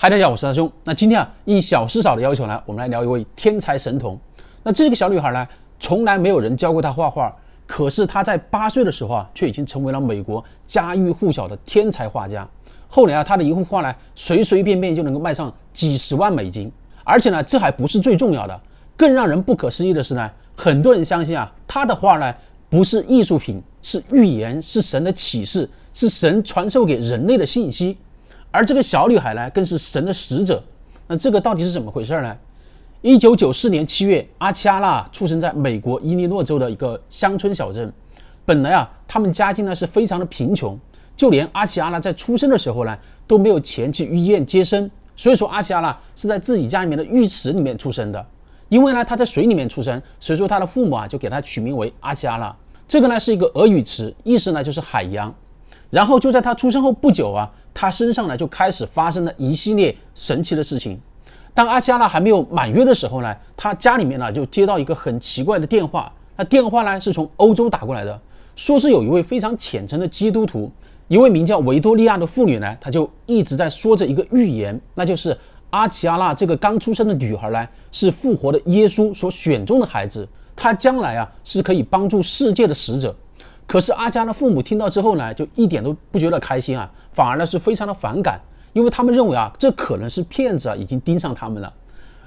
嗨，大家，好，我是大兄。那今天啊，应小师嫂的要求呢，我们来聊一位天才神童。那这个小女孩呢，从来没有人教过她画画，可是她在八岁的时候啊，却已经成为了美国家喻户晓的天才画家。后来啊，她的一幅画呢，随随便便就能够卖上几十万美金。而且呢，这还不是最重要的，更让人不可思议的是呢，很多人相信啊，她的画呢，不是艺术品，是预言，是神的启示，是神传授给人类的信息。而这个小女孩呢，更是神的使者。那这个到底是怎么回事呢？一九九四年七月，阿奇亚拉出生在美国伊利诺州的一个乡村小镇。本来啊，他们家境呢是非常的贫穷，就连阿奇亚拉在出生的时候呢都没有钱去医院接生，所以说阿奇亚拉是在自己家里面的浴池里面出生的。因为呢他在水里面出生，所以说他的父母啊就给他取名为阿奇亚拉。这个呢是一个俄语词，意思呢就是海洋。然后就在他出生后不久啊。他身上呢就开始发生了一系列神奇的事情。当阿奇亚娜还没有满月的时候呢，他家里面呢就接到一个很奇怪的电话。那电话呢是从欧洲打过来的，说是有一位非常虔诚的基督徒，一位名叫维多利亚的妇女呢，她就一直在说着一个预言，那就是阿奇亚娜这个刚出生的女孩呢，是复活的耶稣所选中的孩子，她将来啊是可以帮助世界的使者。可是阿加的父母听到之后呢，就一点都不觉得开心啊，反而呢是非常的反感，因为他们认为啊，这可能是骗子啊，已经盯上他们了。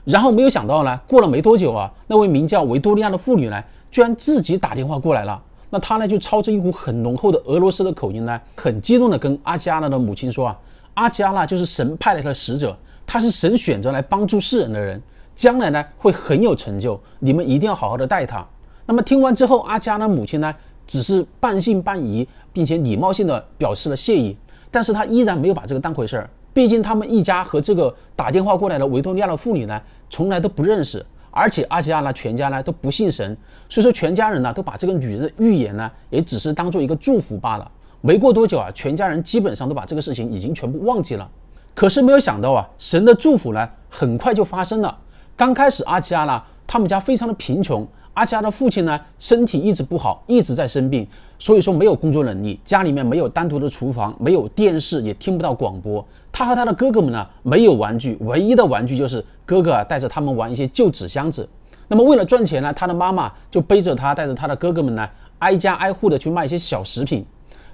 然后没有想到呢，过了没多久啊，那位名叫维多利亚的妇女呢，居然自己打电话过来了。那她呢，就操着一股很浓厚的俄罗斯的口音呢，很激动的跟阿加娜的母亲说啊，阿加娜就是神派来的使者，他是神选择来帮助世人的人，将来呢会很有成就，你们一定要好好的待他。那么听完之后，阿加娜的母亲呢。只是半信半疑，并且礼貌性的表示了谢意，但是他依然没有把这个当回事儿。毕竟他们一家和这个打电话过来的维多利亚的妇女呢，从来都不认识，而且阿吉亚拉全家呢都不信神，所以说全家人呢都把这个女人的预言呢，也只是当做一个祝福罢了。没过多久啊，全家人基本上都把这个事情已经全部忘记了。可是没有想到啊，神的祝福呢，很快就发生了。刚开始阿吉亚拉他们家非常的贫穷。阿佳的父亲呢，身体一直不好，一直在生病，所以说没有工作能力。家里面没有单独的厨房，没有电视，也听不到广播。他和他的哥哥们呢，没有玩具，唯一的玩具就是哥哥带着他们玩一些旧纸箱子。那么为了赚钱呢，他的妈妈就背着他，带着他的哥哥们呢，挨家挨户的去卖一些小食品。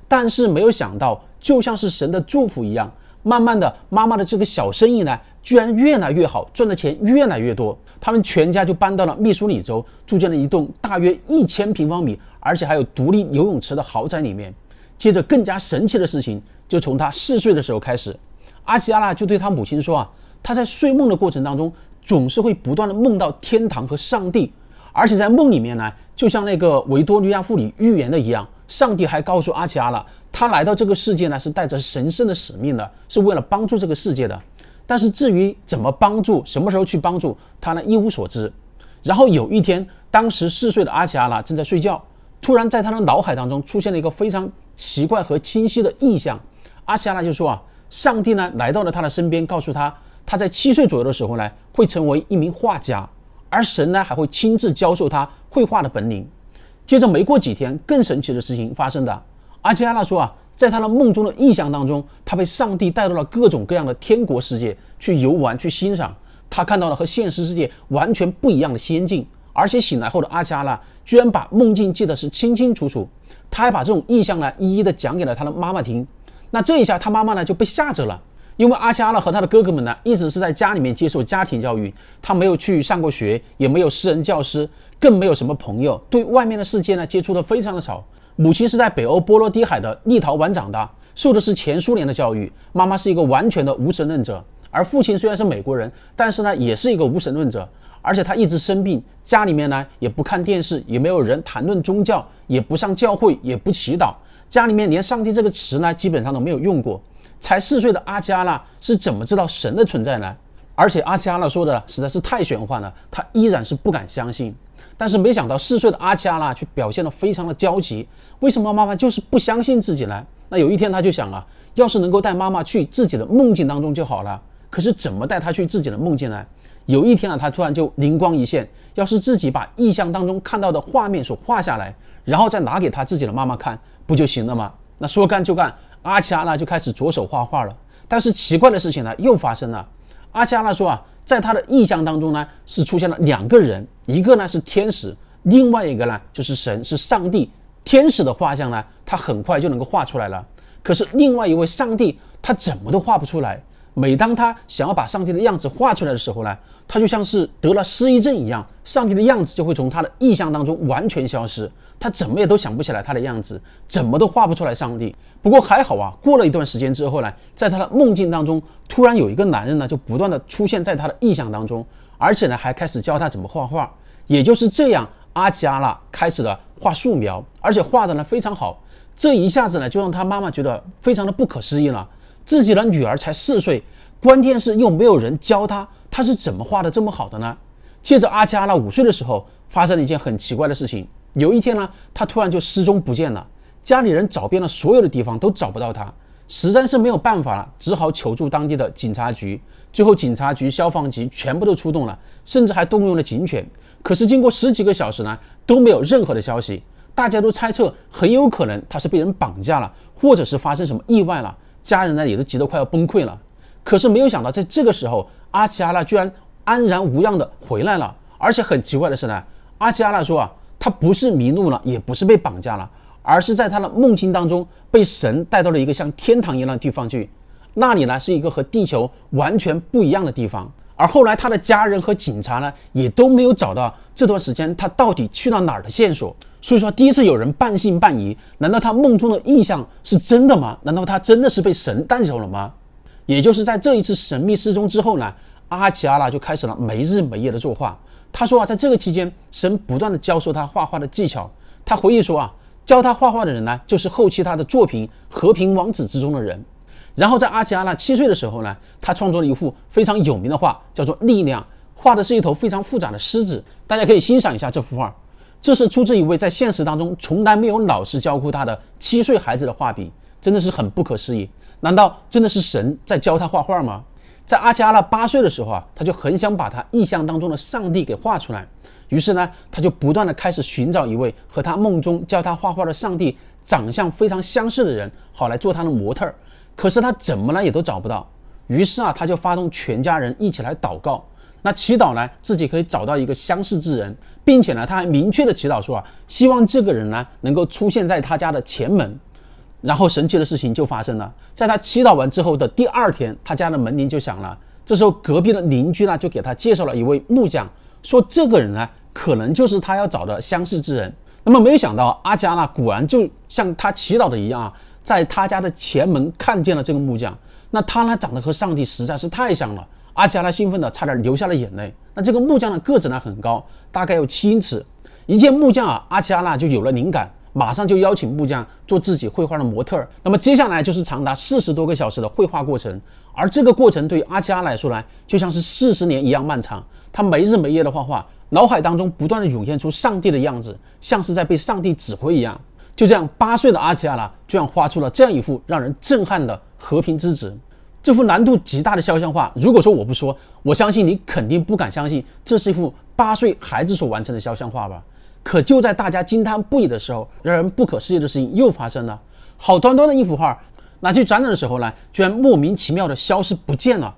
但是没有想到，就像是神的祝福一样。慢慢的，妈妈的这个小生意呢，居然越来越好，赚的钱越来越多。他们全家就搬到了密苏里州，住进了一栋大约一千平方米，而且还有独立游泳池的豪宅里面。接着，更加神奇的事情就从他四岁的时候开始，阿西亚娜就对他母亲说啊，他在睡梦的过程当中，总是会不断的梦到天堂和上帝，而且在梦里面呢，就像那个维多利亚妇女预言的一样。上帝还告诉阿奇亚拉，他来到这个世界呢，是带着神圣的使命的，是为了帮助这个世界的。但是至于怎么帮助，什么时候去帮助他呢，一无所知。然后有一天，当时四岁的阿奇亚拉正在睡觉，突然在他的脑海当中出现了一个非常奇怪和清晰的意象。阿奇亚拉就说啊，上帝呢来到了他的身边，告诉他，他在七岁左右的时候呢，会成为一名画家，而神呢还会亲自教授他绘画的本领。接着没过几天，更神奇的事情发生的。阿奇阿娜说啊，在她的梦中的意象当中，她被上帝带到了各种各样的天国世界去游玩、去欣赏。她看到了和现实世界完全不一样的仙境，而且醒来后的阿奇阿娜居然把梦境记得是清清楚楚。她还把这种意象呢，一一的讲给了她的妈妈听。那这一下，她妈妈呢就被吓着了。因为阿西阿勒和他的哥哥们呢，一直是在家里面接受家庭教育，他没有去上过学，也没有私人教师，更没有什么朋友，对外面的世界呢接触的非常的少。母亲是在北欧波罗的海的立陶宛长大，受的是前苏联的教育，妈妈是一个完全的无神论者，而父亲虽然是美国人，但是呢也是一个无神论者，而且他一直生病，家里面呢也不看电视，也没有人谈论宗教，也不上教会，也不祈祷，家里面连上帝这个词呢基本上都没有用过。才四岁的阿奇阿拉是怎么知道神的存在呢？而且阿奇阿拉说的实在是太玄幻了，他依然是不敢相信。但是没想到四岁的阿奇阿拉却表现得非常的焦急。为什么妈妈就是不相信自己呢？那有一天他就想啊，要是能够带妈妈去自己的梦境当中就好了。可是怎么带他去自己的梦境呢？有一天啊，他突然就灵光一现，要是自己把意象当中看到的画面所画下来，然后再拿给他自己的妈妈看，不就行了吗？那说干就干。阿奇亚拉就开始着手画画了，但是奇怪的事情呢又发生了。阿奇亚拉说啊，在他的意象当中呢，是出现了两个人，一个呢是天使，另外一个呢就是神，是上帝。天使的画像呢，他很快就能够画出来了，可是另外一位上帝，他怎么都画不出来。每当他想要把上帝的样子画出来的时候呢，他就像是得了失忆症一样，上帝的样子就会从他的意象当中完全消失，他怎么也都想不起来他的样子，怎么都画不出来上帝。不过还好啊，过了一段时间之后呢，在他的梦境当中，突然有一个男人呢就不断的出现在他的意象当中，而且呢还开始教他怎么画画。也就是这样，阿奇阿拉开始了画素描，而且画的呢非常好，这一下子呢就让他妈妈觉得非常的不可思议了。自己的女儿才四岁，关键是又没有人教她，她是怎么画的这么好的呢？接着，阿加娜五岁的时候发生了一件很奇怪的事情。有一天呢，她突然就失踪不见了，家里人找遍了所有的地方都找不到她，实在是没有办法了，只好求助当地的警察局。最后，警察局、消防局全部都出动了，甚至还动用了警犬。可是，经过十几个小时呢，都没有任何的消息。大家都猜测，很有可能她是被人绑架了，或者是发生什么意外了。家人呢也都急得快要崩溃了，可是没有想到，在这个时候，阿奇亚娜居然安然无恙的回来了。而且很奇怪的是呢，阿奇亚娜说啊，他不是迷路了，也不是被绑架了，而是在他的梦境当中被神带到了一个像天堂一样的地方去。那里呢是一个和地球完全不一样的地方。而后来，他的家人和警察呢，也都没有找到这段时间他到底去到哪儿的线索。所以说，第一次有人半信半疑：难道他梦中的意象是真的吗？难道他真的是被神带走了吗？也就是在这一次神秘失踪之后呢，阿奇阿拉就开始了没日没夜的作画。他说啊，在这个期间，神不断的教授他画画的技巧。他回忆说啊，教他画画的人呢，就是后期他的作品《和平王子》之中的人。然后在阿奇亚纳七岁的时候呢，他创作了一幅非常有名的画，叫做《力量》，画的是一头非常复杂的狮子。大家可以欣赏一下这幅画，这是出自一位在现实当中从来没有老师教过他的七岁孩子的画笔，真的是很不可思议。难道真的是神在教他画画吗？在阿奇亚纳八岁的时候啊，他就很想把他意象当中的上帝给画出来，于是呢，他就不断的开始寻找一位和他梦中教他画画的上帝长相非常相似的人，好来做他的模特儿。可是他怎么了也都找不到，于是啊他就发动全家人一起来祷告。那祈祷呢，自己可以找到一个相似之人，并且呢他还明确的祈祷说啊，希望这个人呢能够出现在他家的前门。然后神奇的事情就发生了，在他祈祷完之后的第二天，他家的门铃就响了。这时候隔壁的邻居呢就给他介绍了一位木匠，说这个人呢可能就是他要找的相似之人。那么没有想到阿加娜果然就像他祈祷的一样啊。在他家的前门看见了这个木匠，那他呢长得和上帝实在是太像了，阿奇亚娜兴奋的差点流下了眼泪。那这个木匠的个子呢很高，大概有七英尺。一见木匠啊，阿奇亚娜就有了灵感，马上就邀请木匠做自己绘画的模特。那么接下来就是长达四十多个小时的绘画过程，而这个过程对于阿阿亚来说呢，就像是四十年一样漫长。他没日没夜的画画，脑海当中不断的涌现出上帝的样子，像是在被上帝指挥一样。就这样，八岁的阿奇亚拉居然画出了这样一幅让人震撼的和平之子。这幅难度极大的肖像画，如果说我不说，我相信你肯定不敢相信，这是一幅八岁孩子所完成的肖像画吧？可就在大家惊叹不已的时候，让人不可思议的事情又发生了：好端端的一幅画，拿去展览的时候呢，居然莫名其妙的消失不见了。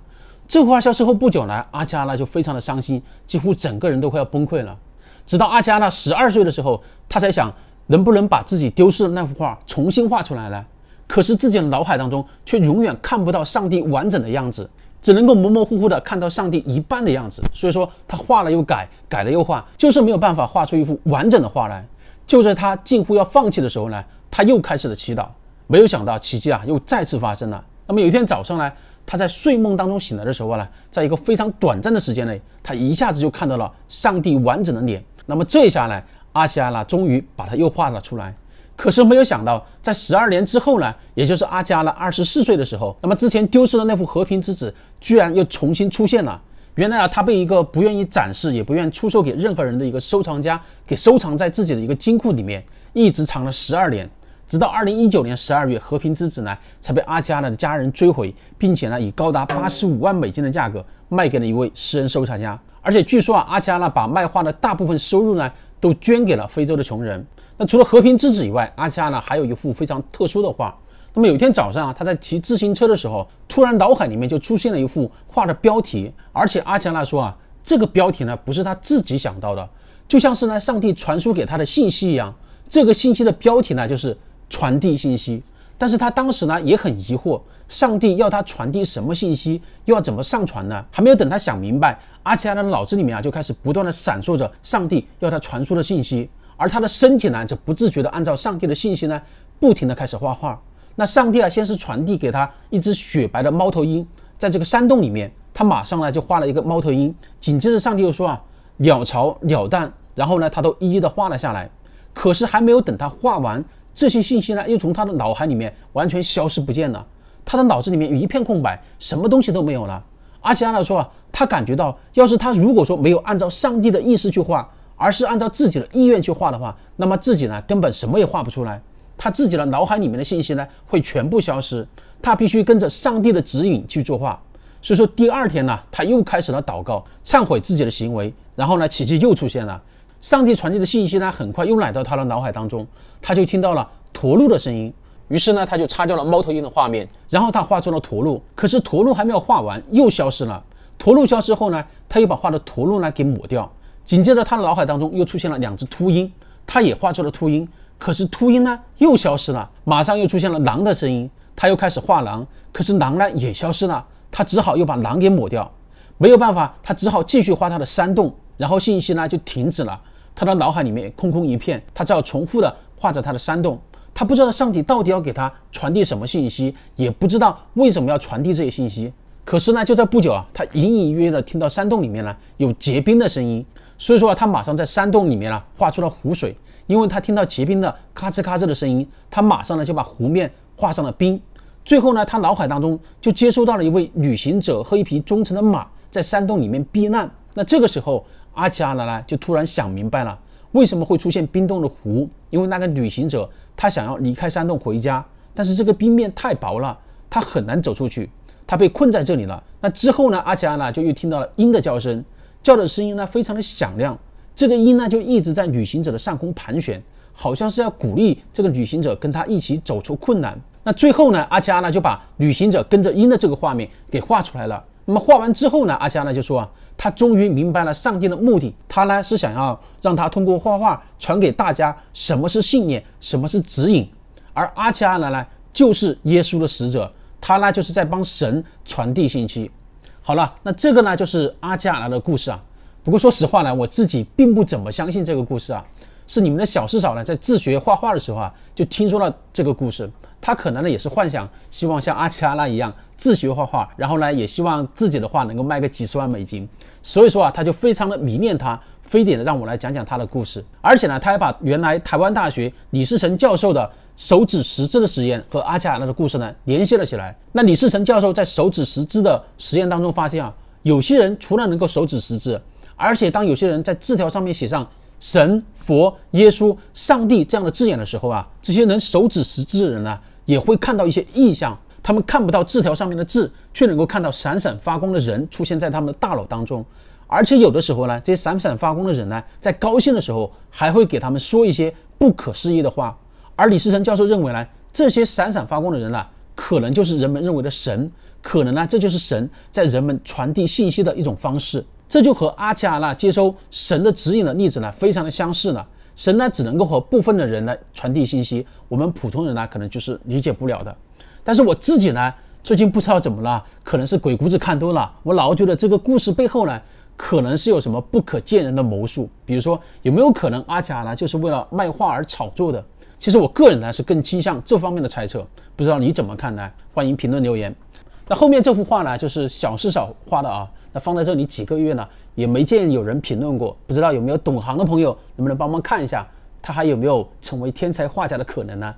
这幅画消失后不久呢，阿奇阿拉就非常的伤心，几乎整个人都快要崩溃了。直到阿奇阿拉十二岁的时候，他才想。能不能把自己丢失的那幅画重新画出来呢？可是自己的脑海当中却永远看不到上帝完整的样子，只能够模模糊糊的看到上帝一半的样子。所以说他画了又改，改了又画，就是没有办法画出一幅完整的画来。就在他近乎要放弃的时候呢，他又开始了祈祷。没有想到奇迹啊，又再次发生了。那么有一天早上呢，他在睡梦当中醒来的时候呢，在一个非常短暂的时间内，他一下子就看到了上帝完整的脸。那么这一下呢？阿奇亚拉终于把它又画了出来，可是没有想到，在十二年之后呢，也就是阿奇亚拉二十四岁的时候，那么之前丢失的那幅《和平之子》居然又重新出现了。原来啊，他被一个不愿意展示、也不愿出售给任何人的一个收藏家给收藏在自己的一个金库里面，一直藏了十二年，直到二零一九年十二月，《和平之子》呢才被阿奇亚拉的家人追回，并且呢以高达八十五万美金的价格卖给了一位私人收藏家。而且据说啊，阿奇亚拉把卖画的大部分收入呢。都捐给了非洲的穷人。那除了和平之子以外，阿奇拉呢还有一幅非常特殊的画。那么有一天早上啊，他在骑自行车的时候，突然脑海里面就出现了一幅画的标题。而且阿奇拉说啊，这个标题呢不是他自己想到的，就像是呢上帝传输给他的信息一样。这个信息的标题呢就是传递信息。但是他当时呢也很疑惑，上帝要他传递什么信息，又要怎么上传呢？还没有等他想明白，阿奇拉的脑子里面啊就开始不断的闪烁着上帝要他传输的信息，而他的身体呢则不自觉的按照上帝的信息呢不停的开始画画。那上帝啊先是传递给他一只雪白的猫头鹰，在这个山洞里面，他马上呢就画了一个猫头鹰，紧接着上帝又说啊鸟巢、鸟蛋，然后呢他都一一的画了下来。可是还没有等他画完。这些信息呢，又从他的脑海里面完全消失不见了。他的脑子里面一片空白，什么东西都没有了。而且阿纳说，他感觉到，要是他如果说没有按照上帝的意思去画，而是按照自己的意愿去画的话，那么自己呢，根本什么也画不出来。他自己的脑海里面的信息呢，会全部消失。他必须跟着上帝的指引去作画。所以说，第二天呢，他又开始了祷告，忏悔自己的行为，然后呢，奇迹又出现了。上帝传递的信息呢，很快又来到他的脑海当中，他就听到了驼鹿的声音，于是呢，他就擦掉了猫头鹰的画面，然后他画出了驼鹿。可是驼鹿还没有画完，又消失了。驼鹿消失后呢，他又把画的驼鹿呢给抹掉。紧接着，他的脑海当中又出现了两只秃鹰，他也画出了秃鹰。可是秃鹰呢又消失了，马上又出现了狼的声音，他又开始画狼。可是狼呢也消失了，他只好又把狼给抹掉。没有办法，他只好继续画他的山洞。然后信息呢就停止了，他的脑海里面空空一片，他只好重复的画着他的山洞。他不知道上帝到底要给他传递什么信息，也不知道为什么要传递这些信息。可是呢，就在不久啊，他隐隐约约的听到山洞里面呢有结冰的声音，所以说啊，他马上在山洞里面呢画出了湖水，因为他听到结冰的咔哧咔哧的声音，他马上呢就把湖面画上了冰。最后呢，他脑海当中就接收到了一位旅行者和一匹忠诚的马在山洞里面避难。那这个时候。阿奇亚娜呢，就突然想明白了，为什么会出现冰冻的湖？因为那个旅行者他想要离开山洞回家，但是这个冰面太薄了，他很难走出去，他被困在这里了。那之后呢，阿奇亚娜就又听到了鹰的叫声，叫的声音呢非常的响亮，这个鹰呢就一直在旅行者的上空盘旋，好像是要鼓励这个旅行者跟他一起走出困难。那最后呢，阿奇亚娜就把旅行者跟着鹰的这个画面给画出来了。那么画完之后呢，阿加呢就说啊，他终于明白了上帝的目的，他呢是想要让他通过画画传给大家什么是信念，什么是指引，而阿加亚呢就是耶稣的使者，他呢就是在帮神传递信息。好了，那这个呢就是阿加亚的故事啊。不过说实话呢，我自己并不怎么相信这个故事啊。是你们的小师嫂呢在自学画画的时候啊，就听说了这个故事。他可能呢也是幻想，希望像阿奇阿拉一样自学画画，然后呢也希望自己的画能够卖个几十万美金。所以说啊，他就非常的迷恋他。非典的让我来讲讲他的故事，而且呢，他还把原来台湾大学李世成教授的手指识字的实验和阿奇阿拉的故事呢联系了起来。那李世成教授在手指识字的实验当中发现啊，有些人除了能够手指识字，而且当有些人在字条上面写上神、佛、耶稣、上帝这样的字眼的时候啊，这些能手指识字的人呢。也会看到一些异象，他们看不到字条上面的字，却能够看到闪闪发光的人出现在他们的大脑当中，而且有的时候呢，这些闪闪发光的人呢，在高兴的时候还会给他们说一些不可思议的话。而李世成教授认为呢，这些闪闪发光的人呢，可能就是人们认为的神，可能呢，这就是神在人们传递信息的一种方式，这就和阿奇亚纳接收神的指引的例子呢，非常的相似呢。神呢，只能够和部分的人来传递信息，我们普通人呢，可能就是理解不了的。但是我自己呢，最近不知道怎么了，可能是鬼谷子看多了，我老觉得这个故事背后呢，可能是有什么不可见人的谋术。比如说，有没有可能阿贾呢，就是为了卖画而炒作的？其实我个人呢，是更倾向这方面的猜测。不知道你怎么看呢？欢迎评论留言。那后面这幅画呢，就是小石少画的啊，那放在这里几个月呢？也没见有人评论过，不知道有没有懂行的朋友，能不能帮忙看一下，他还有没有成为天才画家的可能呢？